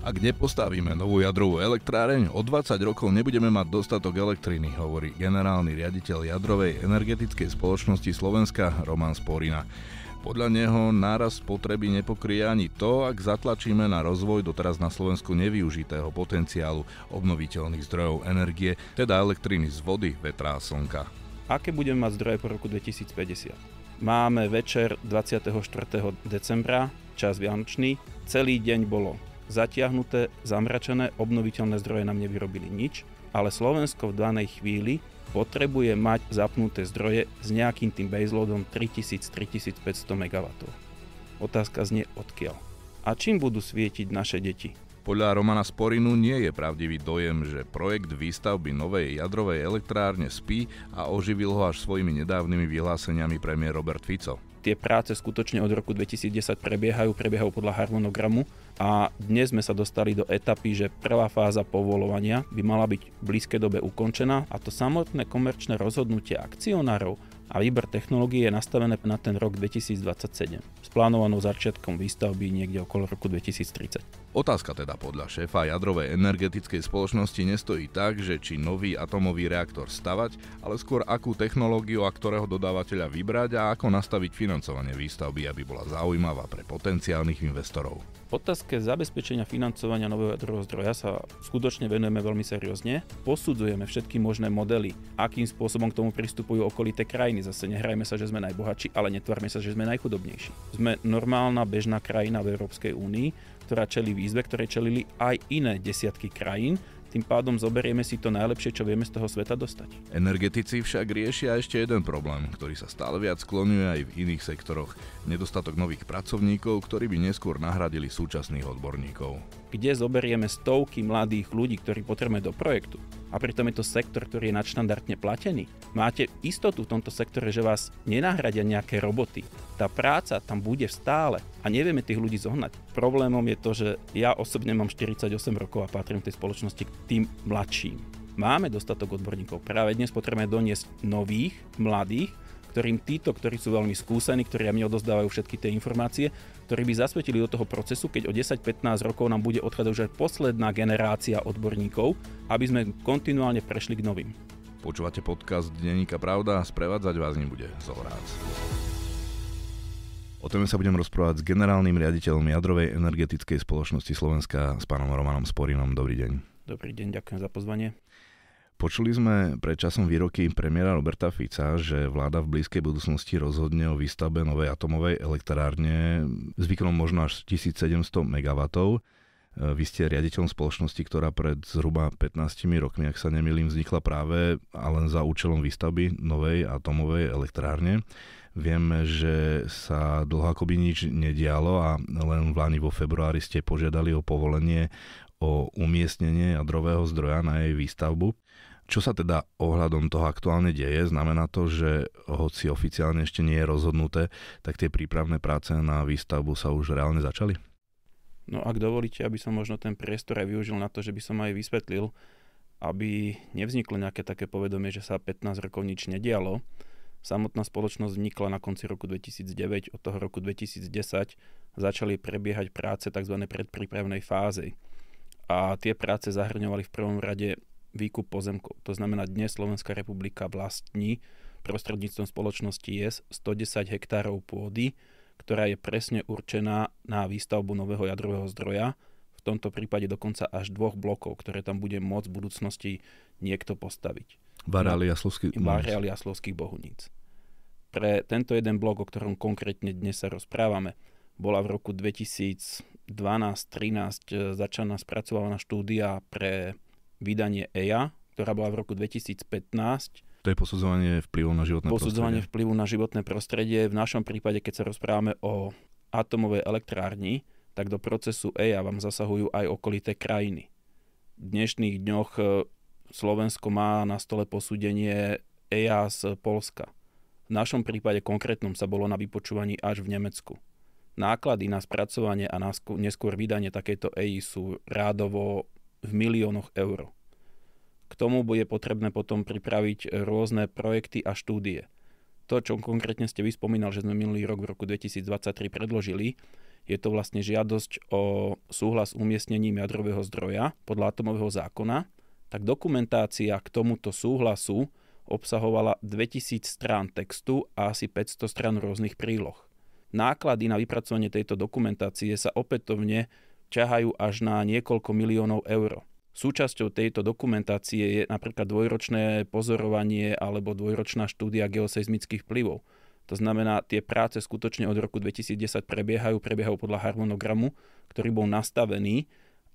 Ak nepostavíme novú jadrovú elektráreň, o 20 rokov nebudeme mať dostatok elektriny, hovorí generálny riaditeľ jadrovej energetickej spoločnosti Slovenska Roman Sporina. Podľa neho náraz potreby nepokryje ani to, ak zatlačíme na rozvoj doteraz na Slovensku nevyužitého potenciálu obnoviteľných zdrojov energie, teda elektriny z vody, vetra a slnka. Aké budeme mať zdroje po roku 2050? Máme večer 24. decembra, čas Vianočný. Celý deň bolo zatiahnuté, zamračené obnoviteľné zdroje nám nevyrobili nič, ale Slovensko v danej chvíli potrebuje mať zapnuté zdroje s nejakým tým baseloadom 3000-3500 MW. Otázka znie odkiaľ. A čím budú svietiť naše deti? Podľa Romana Sporinu nie je pravdivý dojem, že projekt výstavby novej jadrovej elektrárne spí a oživil ho až svojimi nedávnymi vyhláseniami premiér Robert Fico tie práce skutočne od roku 2010 prebiehajú, prebiehajú podľa harmonogramu a dnes sme sa dostali do etapy, že prvá fáza povolovania by mala byť v blízkej dobe ukončená a to samotné komerčné rozhodnutie akcionárov a výber technológie je nastavené na ten rok 2027 s plánovanou začiatkom výstavby niekde okolo roku 2030. Otázka teda podľa šéfa jadrovej energetickej spoločnosti nestojí tak, že či nový atomový reaktor stavať, ale skôr akú technológiu a ktorého dodávateľa vybrať a ako nastaviť financovanie výstavby, aby bola zaujímavá pre potenciálnych investorov. V otázke zabezpečenia financovania nového jadrového zdroja sa skutočne venujeme veľmi seriózne. Posudzujeme všetky možné modely, akým spôsobom k tomu pristupujú okolité krajiny. Zase nehrajme sa, že sme najbohatší, ale netvárme sa, že sme najchudobnejší. Sme normálna bežná krajina v Európskej únii, ktorá čelí výzve, ktoré čelili aj iné desiatky krajín, tým pádom zoberieme si to najlepšie, čo vieme z toho sveta dostať. Energetici však riešia ešte jeden problém, ktorý sa stále viac sklonuje aj v iných sektoroch. Nedostatok nových pracovníkov, ktorí by neskôr nahradili súčasných odborníkov. Kde zoberieme stovky mladých ľudí, ktorí potrebujeme do projektu? A pritom je to sektor, ktorý je nadštandardne platený. Máte istotu v tomto sektore, že vás nenahradia nejaké roboty. Tá práca tam bude stále a nevieme tých ľudí zohnať. Problémom je to, že ja osobne mám 48 rokov a patrím v tej spoločnosti k tým mladším. Máme dostatok odborníkov. Práve dnes potrebujeme doniesť nových, mladých, ktorým títo, ktorí sú veľmi skúsení, ktorí mi odozdávajú všetky tie informácie, ktorí by zasvetili do toho procesu, keď o 10-15 rokov nám bude odchádzať už aj posledná generácia odborníkov, aby sme kontinuálne prešli k novým. Počúvate podcast Denníka Pravda a sprevádzať vás nebude Zolrác. O tom sa budem rozprávať s generálnym riaditeľom jadrovej energetickej spoločnosti Slovenska s pánom Romanom Sporinom. Dobrý deň. Dobrý deň, ďakujem za pozvanie. Počuli sme pred časom výroky premiéra Roberta Fica, že vláda v blízkej budúcnosti rozhodne o výstavbe novej atomovej elektrárne s výkonom možno až 1700 MW. Eh, vy ste riaditeľom spoločnosti, ktorá pred zhruba 15 rokmi, ak sa nemýlim, vznikla práve a len za účelom výstavby novej atomovej elektrárne. Vieme, že sa dlho akoby nič nedialo a len v Lani vo februári ste požiadali o povolenie o umiestnenie jadrového zdroja na jej výstavbu. Čo sa teda ohľadom toho aktuálne deje? Znamená to, že hoci oficiálne ešte nie je rozhodnuté, tak tie prípravné práce na výstavbu sa už reálne začali? No ak dovolíte, aby som možno ten priestor aj využil na to, že by som aj vysvetlil, aby nevzniklo nejaké také povedomie, že sa 15 rokov nič nedialo. Samotná spoločnosť vznikla na konci roku 2009, od toho roku 2010 začali prebiehať práce tzv. predprípravnej fázy. A tie práce zahrňovali v prvom rade výkup pozemkov. To znamená, dnes Slovenská republika vlastní prostredníctvom spoločnosti JES 110 hektárov pôdy, ktorá je presne určená na výstavbu nového jadrového zdroja, v tomto prípade dokonca až dvoch blokov, ktoré tam bude môcť v budúcnosti niekto postaviť. Bareli a slovských Jaslovských Bohuníc. Pre tento jeden blok, o ktorom konkrétne dnes sa rozprávame, bola v roku 2012-13 e, začaná spracovaná štúdia pre vydanie EIA, ktorá bola v roku 2015 to je posudzovanie vplyvu na životné posudzovanie prostredie. Posudzovanie vplyvu na životné prostredie. V našom prípade, keď sa rozprávame o atomovej elektrárni, tak do procesu EIA vám zasahujú aj okolité krajiny. V dnešných dňoch e, Slovensko má na stole posúdenie EIA z Polska. V našom prípade konkrétnom sa bolo na vypočúvaní až v Nemecku. Náklady na spracovanie a neskôr vydanie takejto EI sú rádovo v miliónoch eur tomu bude potrebné potom pripraviť e, rôzne projekty a štúdie. To, čo konkrétne ste vyspomínal, že sme minulý rok v roku 2023 predložili, je to vlastne žiadosť o súhlas umiestnením jadrového zdroja podľa atomového zákona, tak dokumentácia k tomuto súhlasu obsahovala 2000 strán textu a asi 500 strán rôznych príloh. Náklady na vypracovanie tejto dokumentácie sa opätovne ťahajú až na niekoľko miliónov eur. Súčasťou tejto dokumentácie je napríklad dvojročné pozorovanie alebo dvojročná štúdia geoseizmických vplyvov. To znamená, tie práce skutočne od roku 2010 prebiehajú, prebiehajú podľa harmonogramu, ktorý bol nastavený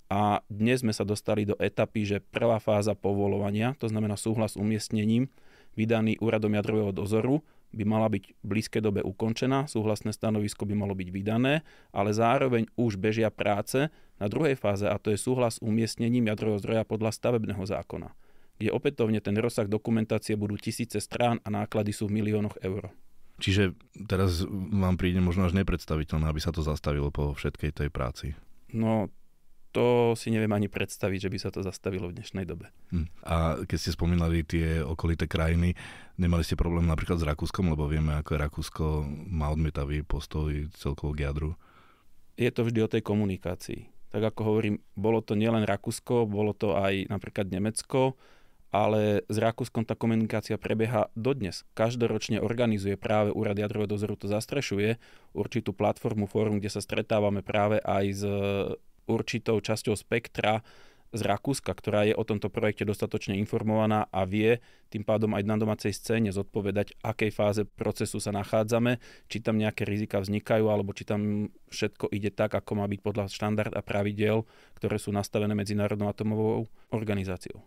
a dnes sme sa dostali do etapy, že prvá fáza povolovania, to znamená súhlas s umiestnením, vydaný úradom jadrového dozoru by mala byť v blízkej dobe ukončená, súhlasné stanovisko by malo byť vydané, ale zároveň už bežia práce na druhej fáze a to je súhlas s umiestnením jadrového zdroja podľa stavebného zákona, kde opätovne ten rozsah dokumentácie budú tisíce strán a náklady sú v miliónoch eur. Čiže teraz vám príde možno až nepredstaviteľné, aby sa to zastavilo po všetkej tej práci. No to si neviem ani predstaviť, že by sa to zastavilo v dnešnej dobe. Hm. A keď ste spomínali tie okolité krajiny, nemali ste problém napríklad s Rakúskom, lebo vieme, ako Rakúsko má odmietavý postoj celkovo k jadru? Je to vždy o tej komunikácii. Tak ako hovorím, bolo to nielen Rakúsko, bolo to aj napríklad Nemecko, ale s Rakúskom tá komunikácia prebieha dodnes. Každoročne organizuje práve Úrad jadrového dozoru, to zastrešuje určitú platformu, fórum, kde sa stretávame práve aj s určitou časťou spektra z Rakúska, ktorá je o tomto projekte dostatočne informovaná a vie tým pádom aj na domácej scéne zodpovedať, akej fáze procesu sa nachádzame, či tam nejaké rizika vznikajú, alebo či tam všetko ide tak, ako má byť podľa štandard a pravidel, ktoré sú nastavené Medzinárodnou atomovou organizáciou.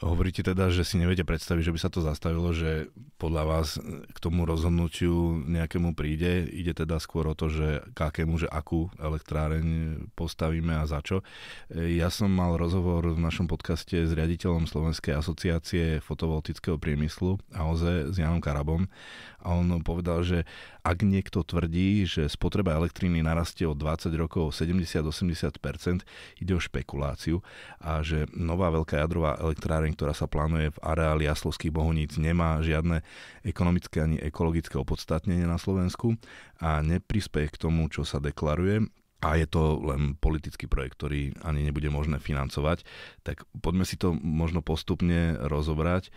Hovoríte teda, že si neviete predstaviť, že by sa to zastavilo, že podľa vás k tomu rozhodnutiu nejakému príde. Ide teda skôr o to, že k akému, že akú elektráreň postavíme a za čo. E, ja som mal rozhovor v našom podcaste s riaditeľom Slovenskej asociácie fotovoltického priemyslu a OZE s Janom Karabom a on povedal, že ak niekto tvrdí, že spotreba elektriny narastie o 20 rokov 70-80%, ide o špekuláciu a že nová veľká jadrová elektráreň zároveň, ktorá sa plánuje v areáli Jaslovských bohuníc, nemá žiadne ekonomické ani ekologické opodstatnenie na Slovensku a neprispieje k tomu, čo sa deklaruje a je to len politický projekt, ktorý ani nebude možné financovať, tak poďme si to možno postupne rozobrať.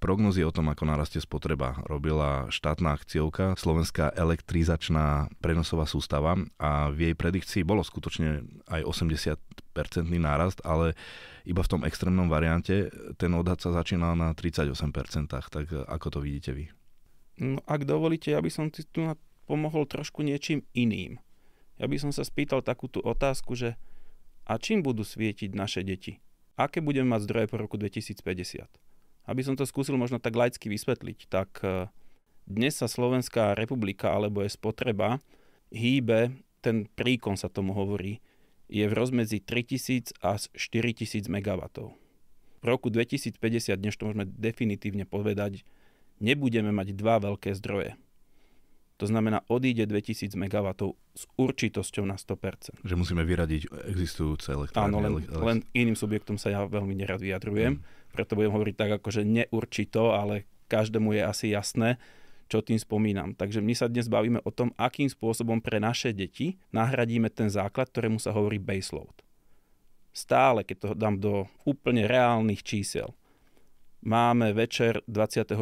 Prognozy o tom, ako narastie spotreba, robila štátna akciovka Slovenská elektrizačná prenosová sústava a v jej predikcii bolo skutočne aj 80 percentný nárast, ale iba v tom extrémnom variante ten odhad sa začína na 38%, tak ako to vidíte vy? No, ak dovolíte, ja by som si tu pomohol trošku niečím iným. Ja by som sa spýtal takúto otázku, že a čím budú svietiť naše deti? Aké budeme mať zdroje po roku 2050? Aby som to skúsil možno tak laicky vysvetliť, tak e, dnes sa Slovenská republika alebo je spotreba hýbe, ten príkon sa tomu hovorí, je v rozmedzi 3000 až 4000 MW. V roku 2050 dnes to môžeme definitívne povedať, nebudeme mať dva veľké zdroje. To znamená, odíde 2000 MW s určitosťou na 100%. Že musíme vyradiť existujúce elektrárne. Áno, len, len iným subjektom sa ja veľmi nerad vyjadrujem, mm. preto budem hovoriť tak, akože neurčito, ale každému je asi jasné, čo tým spomínam. Takže my sa dnes bavíme o tom, akým spôsobom pre naše deti nahradíme ten základ, ktorému sa hovorí baseload. Stále, keď to dám do úplne reálnych čísel. Máme večer 24.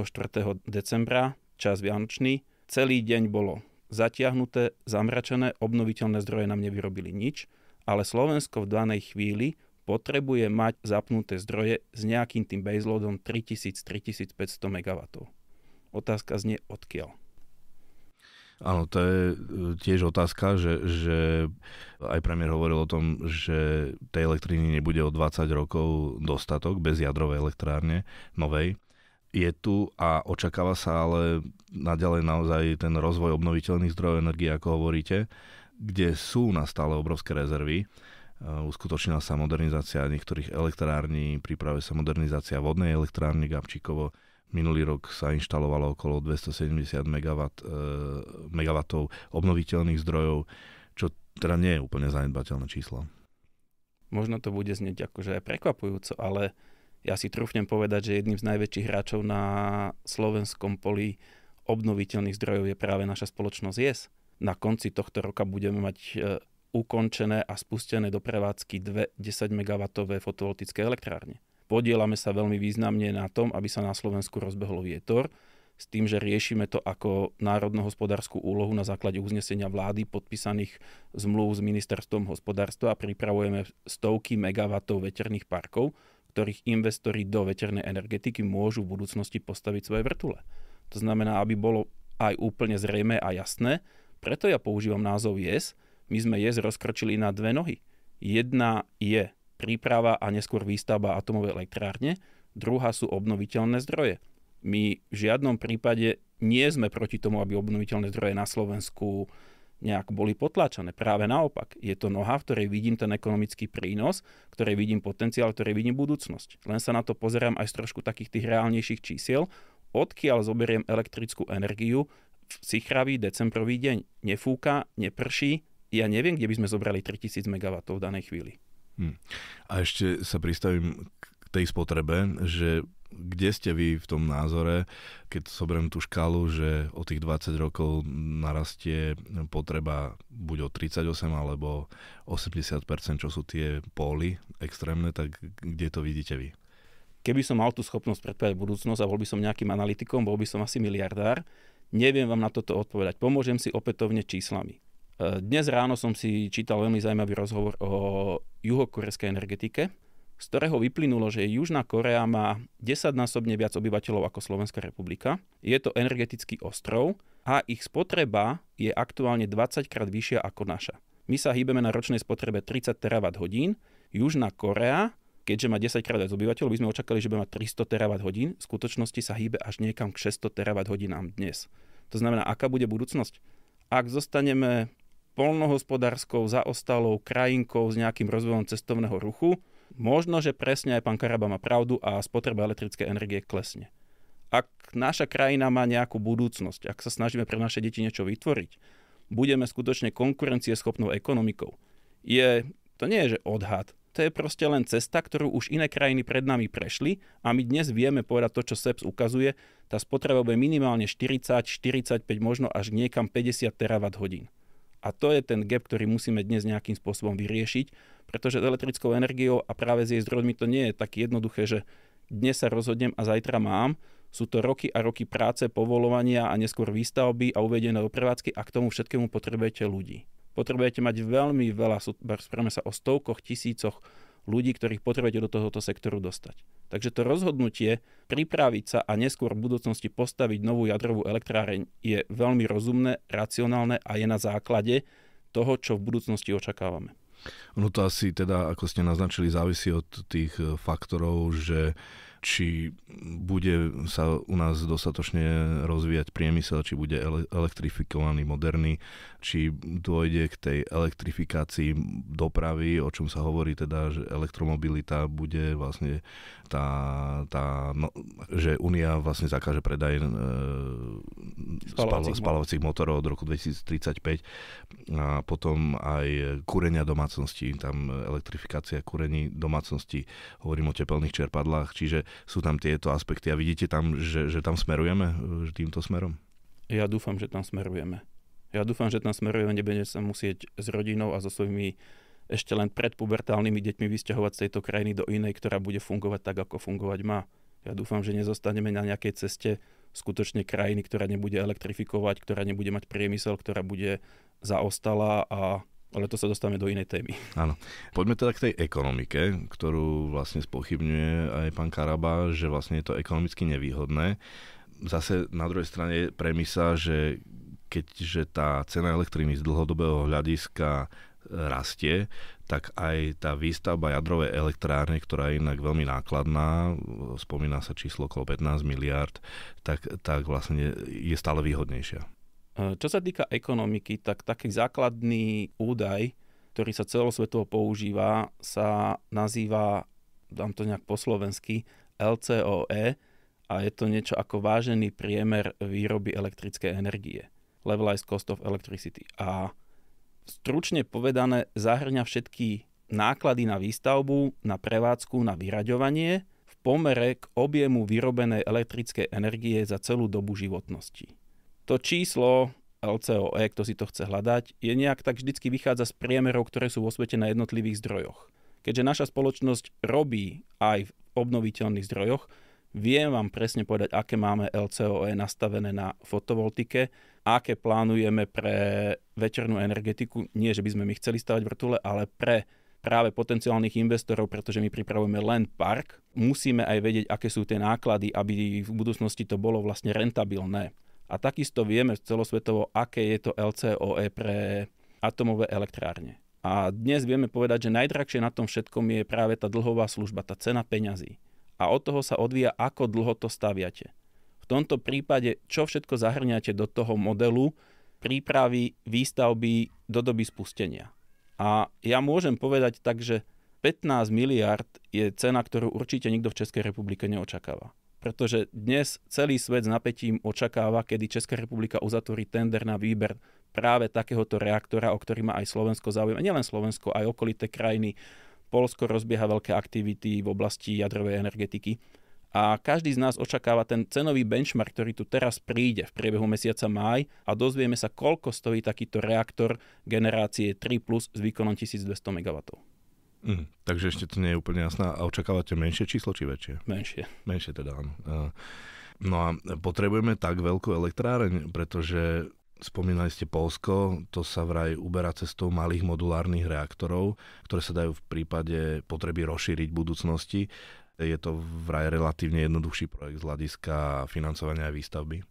decembra, čas Vianočný, celý deň bolo zatiahnuté, zamračené, obnoviteľné zdroje nám nevyrobili nič, ale Slovensko v danej chvíli potrebuje mať zapnuté zdroje s nejakým tým baseloadom 3000-3500 MW. Otázka znie odkiaľ. Áno, to je e, tiež otázka, že, že aj premiér hovoril o tom, že tej elektriny nebude o 20 rokov dostatok bez jadrovej elektrárne novej. Je tu a očakáva sa ale naďalej naozaj ten rozvoj obnoviteľných zdrojov energie, ako hovoríte, kde sú na stále obrovské rezervy. E, uskutočnila sa modernizácia niektorých elektrární, pripravuje sa modernizácia vodnej elektrárny Gabčíkovo, Minulý rok sa inštalovalo okolo 270 MW, MW obnoviteľných zdrojov, čo teda nie je úplne zanedbateľné číslo. Možno to bude znieť akože prekvapujúco, ale ja si trúfnem povedať, že jedným z najväčších hráčov na slovenskom poli obnoviteľných zdrojov je práve naša spoločnosť JES. Na konci tohto roka budeme mať e, ukončené a spustené do prevádzky dve 10 MW fotovoltické elektrárne podielame sa veľmi významne na tom, aby sa na Slovensku rozbehlo vietor, s tým, že riešime to ako národnohospodárskú úlohu na základe uznesenia vlády podpísaných zmluv s ministerstvom hospodárstva a pripravujeme stovky megawattov veterných parkov, ktorých investori do veternej energetiky môžu v budúcnosti postaviť svoje vrtule. To znamená, aby bolo aj úplne zrejme a jasné, preto ja používam názov JES, my sme JES rozkročili na dve nohy. Jedna je príprava a neskôr výstavba atomovej elektrárne, druhá sú obnoviteľné zdroje. My v žiadnom prípade nie sme proti tomu, aby obnoviteľné zdroje na Slovensku nejak boli potláčané. Práve naopak, je to noha, v ktorej vidím ten ekonomický prínos, v ktorej vidím potenciál, v ktorej vidím budúcnosť. Len sa na to pozerám aj z trošku takých tých reálnejších čísiel, odkiaľ zoberiem elektrickú energiu v sichravý decembrový deň. Nefúka, neprší, ja neviem, kde by sme zobrali 3000 MW v danej chvíli. Hm. A ešte sa pristavím k tej spotrebe, že kde ste vy v tom názore, keď sobrem tú škálu, že o tých 20 rokov narastie potreba buď o 38 alebo 80%, čo sú tie póly extrémne, tak kde to vidíte vy? Keby som mal tú schopnosť predpovedať budúcnosť a bol by som nejakým analytikom, bol by som asi miliardár, neviem vám na toto odpovedať. Pomôžem si opätovne číslami. Eh, dnes ráno som si čítal veľmi zaujímavý rozhovor o juhokorejskej energetike, z ktorého vyplynulo, že Južná Korea má 10-násobne viac obyvateľov ako Slovenská republika. Je to energetický ostrov a ich spotreba je aktuálne 20 krát vyššia ako naša. My sa hýbeme na ročnej spotrebe 30 terawatt hodín. Južná Korea, keďže má 10 krát viac obyvateľov, by sme očakali, že by má 300 terawatt hodín. V skutočnosti sa hýbe až niekam k 600 terawatt hodinám dnes. To znamená, aká bude budúcnosť? Ak zostaneme polnohospodárskou zaostalou krajinkou s nejakým rozvojom cestovného ruchu, možno, že presne aj pán Karaba má pravdu a spotreba elektrické energie klesne. Ak naša krajina má nejakú budúcnosť, ak sa snažíme pre naše deti niečo vytvoriť, budeme skutočne konkurencieschopnou ekonomikou. Je, to nie je, že odhad, to je proste len cesta, ktorú už iné krajiny pred nami prešli a my dnes vieme povedať to, čo SEPS ukazuje, tá spotreba bude minimálne 40, 45, možno až niekam 50 terawatt hodín. A to je ten gap, ktorý musíme dnes nejakým spôsobom vyriešiť, pretože s elektrickou energiou a práve s jej zdrojmi to nie je tak jednoduché, že dnes sa rozhodnem a zajtra mám. Sú to roky a roky práce, povolovania a neskôr výstavby a uvedené do prevádzky a k tomu všetkému potrebujete ľudí. Potrebujete mať veľmi veľa, sprieme sa o stovkoch, tisícoch ľudí, ktorých potrebujete do tohoto sektoru dostať. Takže to rozhodnutie pripraviť sa a neskôr v budúcnosti postaviť novú jadrovú elektráreň je veľmi rozumné, racionálne a je na základe toho, čo v budúcnosti očakávame. No to asi teda, ako ste naznačili, závisí od tých e, faktorov, že či bude sa u nás dostatočne rozvíjať priemysel, či bude elektrifikovaný, moderný, či dôjde k tej elektrifikácii dopravy, o čom sa hovorí teda, že elektromobilita bude vlastne tá, tá no, že Únia vlastne zakáže predaj e, spalovacích, spalo, motorov od roku 2035 a potom aj kúrenia domácnosti, tam elektrifikácia kúrení domácnosti, hovorím o tepelných čerpadlách, čiže sú tam tieto aspekty a vidíte tam, že, že tam smerujeme že týmto smerom? Ja dúfam, že tam smerujeme. Ja dúfam, že tam smerujeme, nebudeme sa musieť s rodinou a so svojimi ešte len predpubertálnymi deťmi vysťahovať z tejto krajiny do inej, ktorá bude fungovať tak, ako fungovať má. Ja dúfam, že nezostaneme na nejakej ceste skutočne krajiny, ktorá nebude elektrifikovať, ktorá nebude mať priemysel, ktorá bude zaostala a ale to sa dostávame do inej témy. Áno. Poďme teda k tej ekonomike, ktorú vlastne spochybňuje aj pán Karaba, že vlastne je to ekonomicky nevýhodné. Zase na druhej strane je premisa, že keďže tá cena elektriny z dlhodobého hľadiska e, rastie, tak aj tá výstavba jadrovej elektrárne, ktorá je inak veľmi nákladná, spomína sa číslo okolo 15 miliard, tak, tak vlastne je stále výhodnejšia. Čo sa týka ekonomiky, tak taký základný údaj, ktorý sa celosvetovo používa, sa nazýva, dám to nejak po slovensky, LCOE a je to niečo ako vážený priemer výroby elektrickej energie. Levelized cost of electricity. A stručne povedané zahrňa všetky náklady na výstavbu, na prevádzku, na vyraďovanie v pomere k objemu vyrobenej elektrickej energie za celú dobu životnosti to číslo LCOE, kto si to chce hľadať, je nejak tak vždycky vychádza z priemerov, ktoré sú vo svete na jednotlivých zdrojoch. Keďže naša spoločnosť robí aj v obnoviteľných zdrojoch, viem vám presne povedať, aké máme LCOE nastavené na fotovoltike, aké plánujeme pre večernú energetiku, nie že by sme my chceli stavať vrtule, ale pre práve potenciálnych investorov, pretože my pripravujeme len park, musíme aj vedieť, aké sú tie náklady, aby v budúcnosti to bolo vlastne rentabilné. A takisto vieme celosvetovo, aké je to LCOE pre atomové elektrárne. A dnes vieme povedať, že najdrahšie na tom všetkom je práve tá dlhová služba, tá cena peňazí. A od toho sa odvíja, ako dlho to staviate. V tomto prípade, čo všetko zahrňate do toho modelu prípravy, výstavby do doby spustenia. A ja môžem povedať tak, že 15 miliard je cena, ktorú určite nikto v Českej republike neočakáva pretože dnes celý svet s napätím očakáva, kedy Česká republika uzatvorí tender na výber práve takéhoto reaktora, o ktorý má aj Slovensko záujem. A nielen Slovensko, aj okolité krajiny. Polsko rozbieha veľké aktivity v oblasti jadrovej energetiky. A každý z nás očakáva ten cenový benchmark, ktorý tu teraz príde v priebehu mesiaca máj a dozvieme sa, koľko stojí takýto reaktor generácie 3 plus s výkonom 1200 MW. Mm, takže ešte to nie je úplne jasné. A očakávate menšie číslo či väčšie? Menšie. Menšie teda, áno. No a potrebujeme tak veľkú elektráreň, pretože spomínali ste Polsko, to sa vraj uberá cestou malých modulárnych reaktorov, ktoré sa dajú v prípade potreby rozšíriť v budúcnosti. Je to vraj relatívne jednoduchší projekt z hľadiska financovania a výstavby?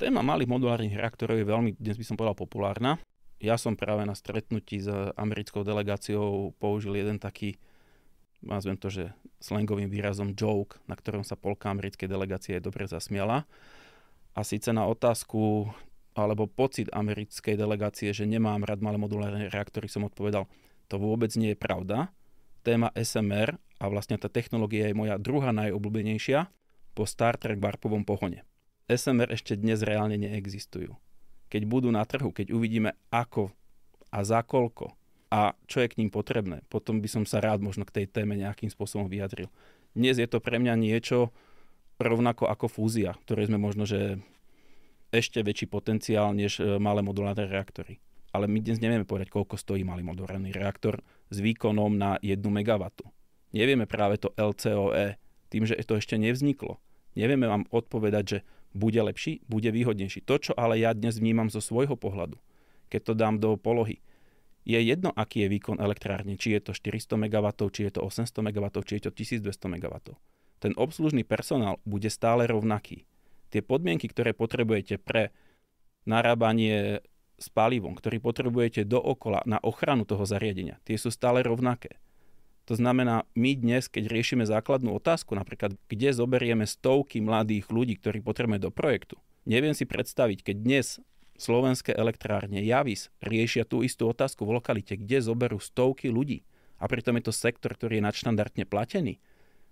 Téma malých modulárnych reaktorov je veľmi, dnes by som povedal, populárna ja som práve na stretnutí s americkou delegáciou použil jeden taký, nazvem to, že slangovým výrazom joke, na ktorom sa polka americkej delegácie dobre zasmiala. A síce na otázku alebo pocit americkej delegácie, že nemám rád malé modulárne reaktory, som odpovedal, to vôbec nie je pravda. Téma SMR a vlastne tá technológia je moja druhá najobľúbenejšia po Star Trek barpovom pohone. SMR ešte dnes reálne neexistujú keď budú na trhu, keď uvidíme ako a za koľko a čo je k ním potrebné. Potom by som sa rád možno k tej téme nejakým spôsobom vyjadril. Dnes je to pre mňa niečo rovnako ako fúzia, ktoré sme možno, že ešte väčší potenciál než e, malé modulárne reaktory. Ale my dnes nevieme povedať, koľko stojí malý modulárny reaktor s výkonom na 1 MW. Nevieme práve to LCOE, tým, že to ešte nevzniklo. Nevieme vám odpovedať, že bude lepší, bude výhodnejší. To, čo ale ja dnes vnímam zo svojho pohľadu, keď to dám do polohy, je jedno, aký je výkon elektrárne, či je to 400 MW, či je to 800 MW, či je to 1200 MW. Ten obslužný personál bude stále rovnaký. Tie podmienky, ktoré potrebujete pre narábanie s palivom, ktorý potrebujete dookola na ochranu toho zariadenia, tie sú stále rovnaké. To znamená, my dnes, keď riešime základnú otázku, napríklad, kde zoberieme stovky mladých ľudí, ktorí potrebujeme do projektu, neviem si predstaviť, keď dnes slovenské elektrárne Javis riešia tú istú otázku v lokalite, kde zoberú stovky ľudí. A pritom je to sektor, ktorý je nadštandardne platený.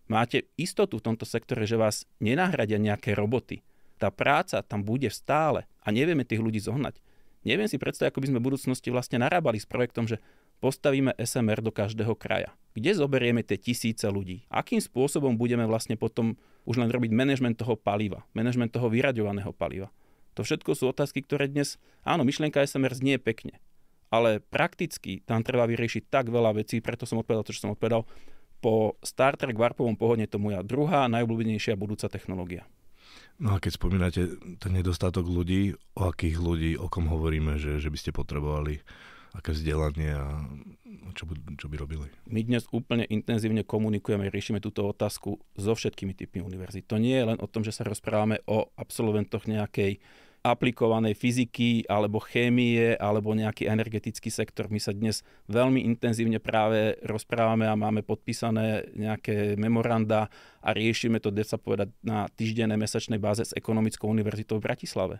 Máte istotu v tomto sektore, že vás nenahradia nejaké roboty. Tá práca tam bude stále a nevieme tých ľudí zohnať. Neviem si predstaviť, ako by sme v budúcnosti vlastne narábali s projektom, že postavíme SMR do každého kraja. Kde zoberieme tie tisíce ľudí? Akým spôsobom budeme vlastne potom už len robiť manažment toho paliva, manažment toho vyraďovaného paliva? To všetko sú otázky, ktoré dnes... Áno, myšlienka SMR znie pekne, ale prakticky tam treba vyriešiť tak veľa vecí, preto som odpovedal to, čo som odpovedal. Po Star Trek Warpovom pohodne to moja druhá najobľúbenejšia budúca technológia. No a keď spomínate ten nedostatok ľudí, o akých ľudí, o kom hovoríme, že, že by ste potrebovali aké vzdelanie a čo by, čo by robili. My dnes úplne intenzívne komunikujeme, riešime túto otázku so všetkými typmi univerzít. To nie je len o tom, že sa rozprávame o absolventoch nejakej aplikovanej fyziky alebo chémie alebo nejaký energetický sektor. My sa dnes veľmi intenzívne práve rozprávame a máme podpísané nejaké memoranda a riešime to, kde sa povedať, na týždennej mesačnej báze s Ekonomickou univerzitou v Bratislave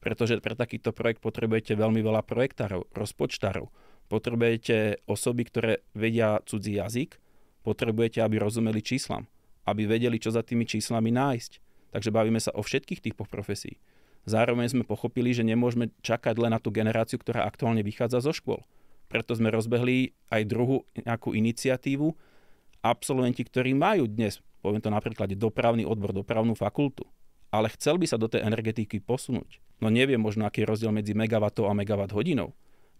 pretože pre takýto projekt potrebujete veľmi veľa projektárov, rozpočtárov, potrebujete osoby, ktoré vedia cudzí jazyk, potrebujete, aby rozumeli číslam, aby vedeli, čo za tými číslami nájsť. Takže bavíme sa o všetkých typoch profesí. Zároveň sme pochopili, že nemôžeme čakať len na tú generáciu, ktorá aktuálne vychádza zo škôl. Preto sme rozbehli aj druhú nejakú iniciatívu. Absolventi, ktorí majú dnes, poviem to napríklad, dopravný odbor, dopravnú fakultu, ale chcel by sa do tej energetiky posunúť No nevie možno, aký je rozdiel medzi megawattov a megawatt hodinou.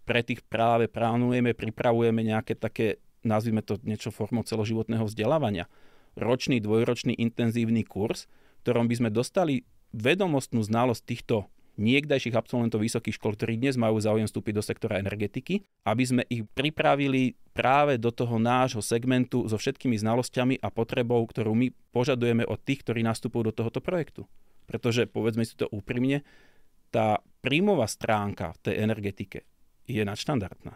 Pre tých práve plánujeme, pripravujeme nejaké také, nazvime to niečo formou celoživotného vzdelávania. Ročný, dvojročný intenzívny kurz, v ktorom by sme dostali vedomostnú znalosť týchto niekdajších absolventov vysokých škôl, ktorí dnes majú záujem vstúpiť do sektora energetiky, aby sme ich pripravili práve do toho nášho segmentu so všetkými znalosťami a potrebou, ktorú my požadujeme od tých, ktorí nastupujú do tohoto projektu. Pretože povedzme si to úprimne, tá príjmová stránka v tej energetike je nadštandardná.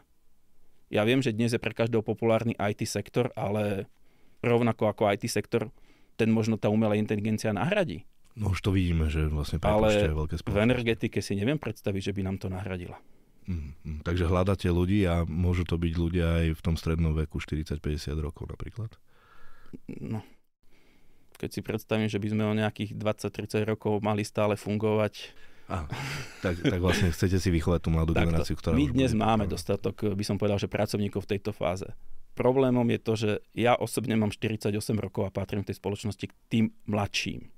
Ja viem, že dnes je pre každého populárny IT sektor, ale rovnako ako IT sektor, ten možno tá umelá inteligencia nahradí. No už to vidíme, že vlastne Ale veľké spoločnosti. v energetike si neviem predstaviť, že by nám to nahradila. Mm, mm, takže hľadáte ľudí a môžu to byť ľudia aj v tom strednom veku 40-50 rokov napríklad? No, keď si predstavím, že by sme o nejakých 20-30 rokov mali stále fungovať tak, tak vlastne chcete si vychovať tú mladú Takto. generáciu, ktorá... My dnes bude... máme dostatok, eh, by som povedal, že pracovníkov v tejto fáze. Problémom je to, že ja osobne mám 48 rokov a patrím v tej spoločnosti k tým mladším.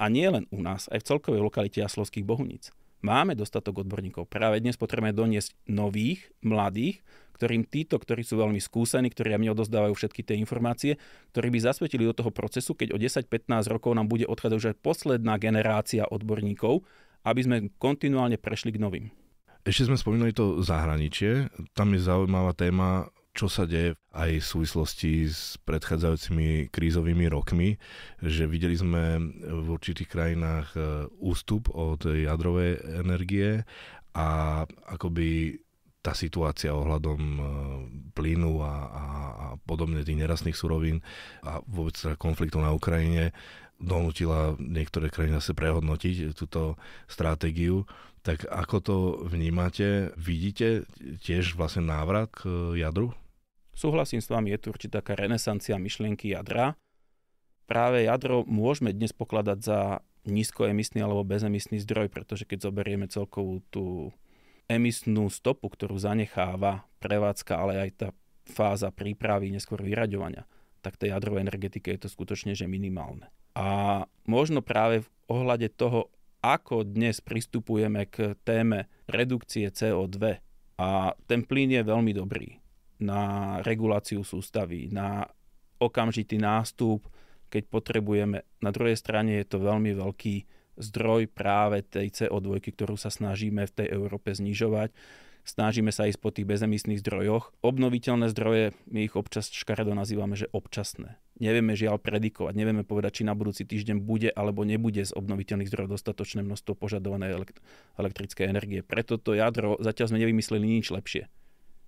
A nie len u nás, aj v celkovej lokalite Jaslovských Bohuníc. Máme dostatok odborníkov. Práve dnes potrebujeme doniesť nových, mladých, ktorým títo, ktorí sú veľmi skúsení, ktorí mne odozdávajú všetky tie informácie, ktorí by zasvetili do toho procesu, keď o 10-15 rokov nám bude odchádzať už aj posledná generácia odborníkov, aby sme kontinuálne prešli k novým. Ešte sme spomínali to zahraničie. Tam je zaujímavá téma, čo sa deje aj v súvislosti s predchádzajúcimi krízovými rokmi, že videli sme v určitých krajinách e, ústup od jadrovej energie a akoby tá situácia ohľadom e, plynu a, a, a podobne tých nerastných surovín a vôbec teda konfliktu na Ukrajine donútila niektoré krajiny sa prehodnotiť túto stratégiu. Tak ako to vnímate? Vidíte tiež vlastne návrat k jadru? Súhlasím s vami, je tu určitá taká renesancia myšlienky jadra. Práve jadro môžeme dnes pokladať za nízkoemisný alebo bezemisný zdroj, pretože keď zoberieme celkovú tú emisnú stopu, ktorú zanecháva prevádzka, ale aj tá fáza prípravy, neskôr vyraďovania, tak tej jadrovej energetike je to skutočne že minimálne. A možno práve v ohľade toho, ako dnes pristupujeme k téme redukcie CO2. A ten plyn je veľmi dobrý na reguláciu sústavy, na okamžitý nástup, keď potrebujeme. Na druhej strane je to veľmi veľký zdroj práve tej CO2, ktorú sa snažíme v tej Európe znižovať snažíme sa ísť po tých bezemisných zdrojoch. Obnoviteľné zdroje, my ich občas škaredo nazývame, že občasné. Nevieme žiaľ predikovať, nevieme povedať, či na budúci týždeň bude alebo nebude z obnoviteľných zdrojov dostatočné množstvo požadovanej elektrické energie. Preto to jadro zatiaľ sme nevymysleli nič lepšie.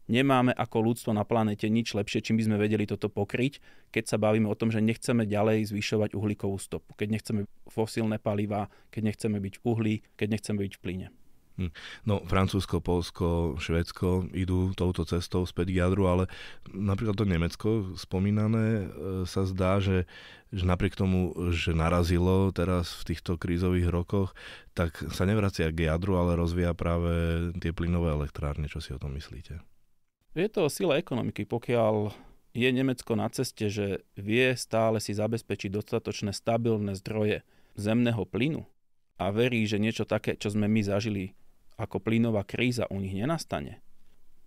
Nemáme ako ľudstvo na planete nič lepšie, čím by sme vedeli toto pokryť, keď sa bavíme o tom, že nechceme ďalej zvyšovať uhlíkovú stopu, keď nechceme fosílne paliva, keď nechceme byť v uhlí, keď nechceme byť v plyne. Hm. No, Francúzsko, Polsko, Švedsko idú touto cestou späť k jadru, ale napríklad to Nemecko spomínané e, sa zdá, že, že napriek tomu, že narazilo teraz v týchto krízových rokoch, tak sa nevracia k jadru, ale rozvíja práve tie plynové elektrárne. Čo si o tom myslíte? Je to sila ekonomiky, pokiaľ je Nemecko na ceste, že vie stále si zabezpečiť dostatočné stabilné zdroje zemného plynu a verí, že niečo také, čo sme my zažili ako plynová kríza u nich nenastane,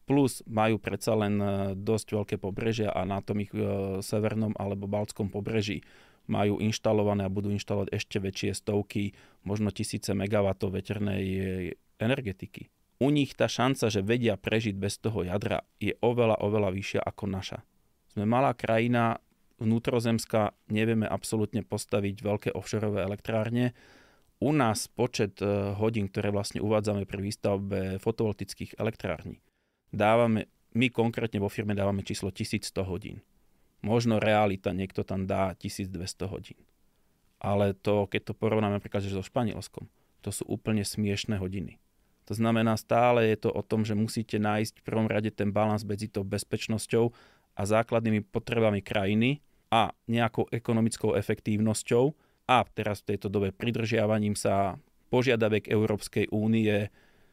plus majú predsa len e, dosť veľké pobrežia a na tom ich e, severnom alebo baltskom pobreží majú inštalované a budú inštalovať ešte väčšie stovky, možno tisíce megawatov veternej e, energetiky. U nich tá šanca, že vedia prežiť bez toho jadra, je oveľa, oveľa vyššia ako naša. Sme malá krajina, vnútrozemská, nevieme absolútne postaviť veľké offshore elektrárne, u nás počet e, hodín, ktoré vlastne uvádzame pri výstavbe fotovoltických elektrární, dávame, my konkrétne vo firme dávame číslo 1100 hodín. Možno realita, niekto tam dá 1200 hodín. Ale to, keď to porovnáme napríklad so Španielskom, to sú úplne smiešné hodiny. To znamená, stále je to o tom, že musíte nájsť v prvom rade ten balans medzi tou bezpečnosťou a základnými potrebami krajiny a nejakou ekonomickou efektívnosťou, a teraz v tejto dobe pridržiavaním sa požiadavek Európskej únie,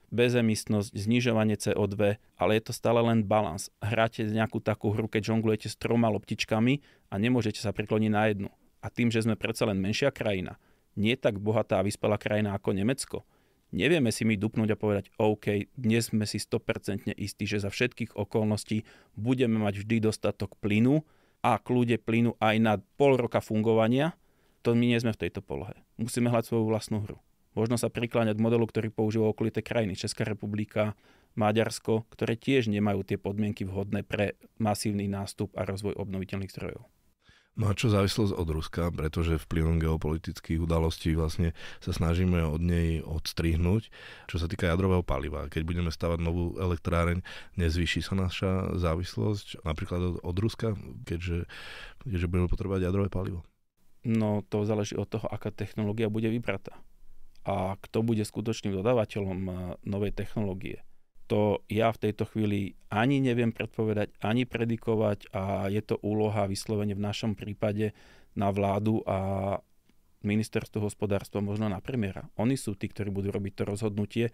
bezemistnosť, znižovanie CO2, ale je to stále len balans. Hráte nejakú takú hru, keď žonglujete s troma loptičkami a nemôžete sa prikloniť na jednu. A tým, že sme predsa len menšia krajina, nie tak bohatá a vyspelá krajina ako Nemecko, nevieme si my dupnúť a povedať, OK, dnes sme si 100% istí, že za všetkých okolností budeme mať vždy dostatok plynu a kľude plynu aj na pol roka fungovania – to my nie sme v tejto polohe. Musíme hľadať svoju vlastnú hru. Možno sa prikláňať k modelu, ktorý používajú okolité krajiny. Česká republika, Maďarsko, ktoré tiež nemajú tie podmienky vhodné pre masívny nástup a rozvoj obnoviteľných zdrojov. No a čo závislosť od Ruska, pretože vplyvom geopolitických udalostí vlastne sa snažíme od nej odstrihnúť. Čo sa týka jadrového paliva, keď budeme stavať novú elektráreň, nezvýši sa naša závislosť napríklad od, od Ruska, keďže, keďže budeme potrebovať jadrové palivo? No to záleží od toho, aká technológia bude vybratá a kto bude skutočným dodávateľom eh, novej technológie. To ja v tejto chvíli ani neviem predpovedať, ani predikovať a je to úloha vyslovene v našom prípade na vládu a ministerstvo hospodárstva, možno na premiéra. Oni sú tí, ktorí budú robiť to rozhodnutie,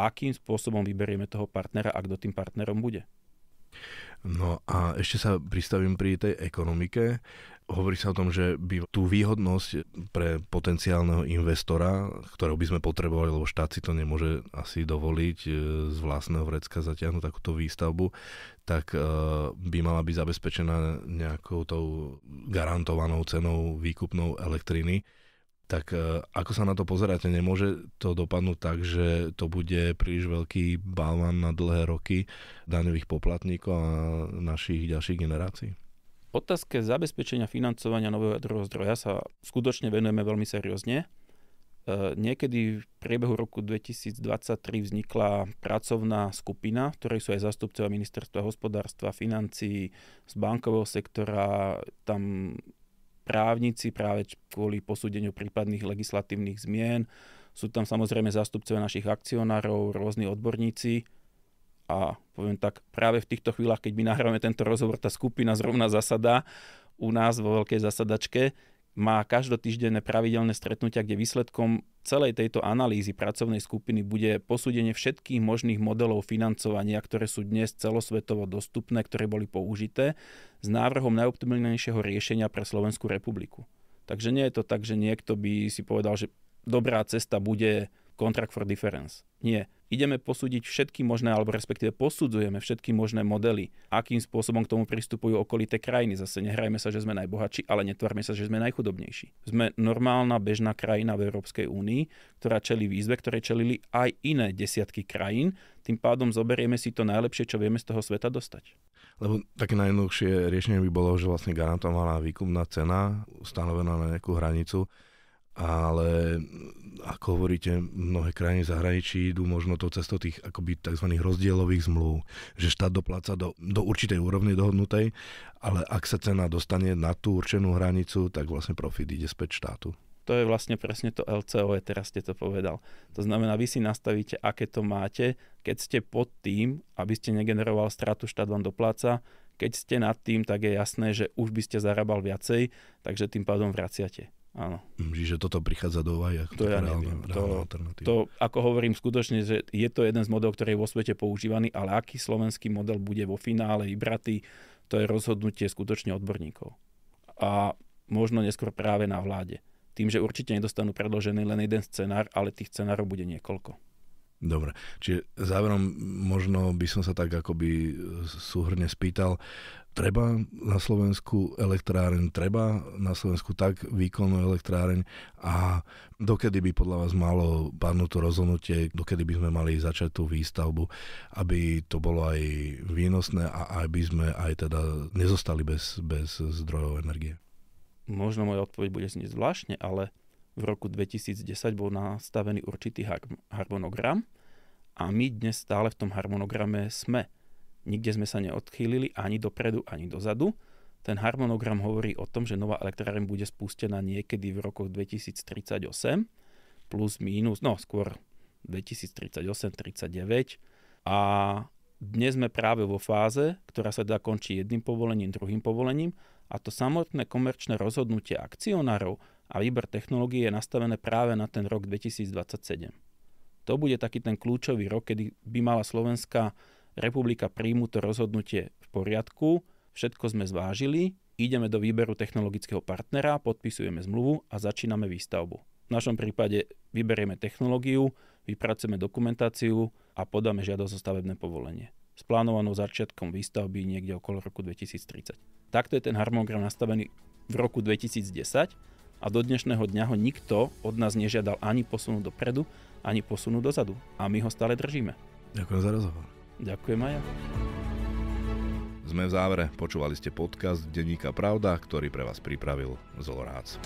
akým spôsobom vyberieme toho partnera a kto tým partnerom bude. No a ešte sa pristavím pri tej ekonomike. Hovorí sa o tom, že by tú výhodnosť pre potenciálneho investora, ktorého by sme potrebovali, lebo štát si to nemôže asi dovoliť e, z vlastného vrecka zatiahnuť takúto výstavbu, tak e, by mala byť zabezpečená nejakou tou garantovanou cenou výkupnou elektriny tak e, ako sa na to pozeráte, nemôže to dopadnúť tak, že to bude príliš veľký balvan na dlhé roky daňových poplatníkov a našich ďalších generácií? Otázke zabezpečenia financovania nového jadrového zdroja sa skutočne venujeme veľmi seriózne. E, niekedy v priebehu roku 2023 vznikla pracovná skupina, v ktorej sú aj zastupcovia ministerstva hospodárstva, financií, z bankového sektora. Tam právnici práve kvôli posúdeniu prípadných legislatívnych zmien. Sú tam samozrejme zástupcovia našich akcionárov, rôzni odborníci a poviem tak, práve v týchto chvíľach, keď my nahrávame tento rozhovor, tá skupina zrovna zasada u nás vo veľkej zasadačke, má každotýždenné pravidelné stretnutia, kde výsledkom celej tejto analýzy pracovnej skupiny bude posúdenie všetkých možných modelov financovania, ktoré sú dnes celosvetovo dostupné, ktoré boli použité, s návrhom najoptimálnejšieho riešenia pre Slovenskú republiku. Takže nie je to tak, že niekto by si povedal, že dobrá cesta bude contract for difference. Nie. Ideme posúdiť všetky možné, alebo respektíve posudzujeme všetky možné modely, akým spôsobom k tomu pristupujú okolité krajiny. Zase nehrajme sa, že sme najbohatší, ale netvárme sa, že sme najchudobnejší. Sme normálna bežná krajina v Európskej únii, ktorá čelí výzve, ktoré čelili aj iné desiatky krajín. Tým pádom zoberieme si to najlepšie, čo vieme z toho sveta dostať. Lebo také najjednoduchšie riešenie by bolo, že vlastne garantovaná výkupná cena, stanovená na nejakú hranicu, ale ako hovoríte, mnohé krajiny zahraničí idú možno to cestou tých akoby tzv. rozdielových zmluv, že štát dopláca do, do určitej úrovne dohodnutej, ale ak sa cena dostane na tú určenú hranicu, tak vlastne profit ide späť štátu. To je vlastne presne to LCO, e, teraz ste to povedal. To znamená, vy si nastavíte, aké to máte, keď ste pod tým, aby ste negeneroval stratu, štát vám dopláca, keď ste nad tým, tak je jasné, že už by ste zarábal viacej, takže tým pádom vraciate. Áno. Mm, čiže toto prichádza do úvahy ako to ja reálna, to, alternatíva. To, ako hovorím skutočne, že je to jeden z modelov, ktorý je vo svete používaný, ale aký slovenský model bude vo finále vybratý, to je rozhodnutie skutočne odborníkov. A možno neskôr práve na vláde. Tým, že určite nedostanú predložený len jeden scenár, ale tých scenárov bude niekoľko. Dobre, čiže záverom možno by som sa tak akoby e, súhrne spýtal, treba na Slovensku elektráreň, treba na Slovensku tak výkonnú elektráreň a dokedy by podľa vás malo padnúť to rozhodnutie, dokedy by sme mali začať tú výstavbu, aby to bolo aj výnosné a aby sme aj teda nezostali bez, bez zdrojov energie? Možno moja odpoveď bude znieť zvláštne, ale v roku 2010 bol nastavený určitý harmonogram a my dnes stále v tom harmonograme sme. Nikde sme sa neodchýlili ani dopredu, ani dozadu. Ten harmonogram hovorí o tom, že nová elektrárne bude spustená niekedy v rokoch 2038 plus minus no skôr 2038, 39. A dnes sme práve vo fáze, ktorá sa dá teda končí jedným povolením, druhým povolením a to samotné komerčné rozhodnutie akcionárov a výber technológie je nastavené práve na ten rok 2027. To bude taký ten kľúčový rok, kedy by mala Slovenská republika príjmu to rozhodnutie v poriadku, všetko sme zvážili, ideme do výberu technologického partnera, podpisujeme zmluvu a začíname výstavbu. V našom prípade vyberieme technológiu, vypracujeme dokumentáciu a podáme žiadosť o stavebné povolenie s plánovanou začiatkom výstavby niekde okolo roku 2030. Takto je ten harmonogram nastavený v roku 2010 a do dnešného dňa ho nikto od nás nežiadal ani posunúť dopredu, ani posunúť dozadu. A my ho stále držíme. Ďakujem za rozhovor. Ďakujem aj ja. Sme v závere. Počúvali ste podcast Denníka Pravda, ktorý pre vás pripravil Zolorác.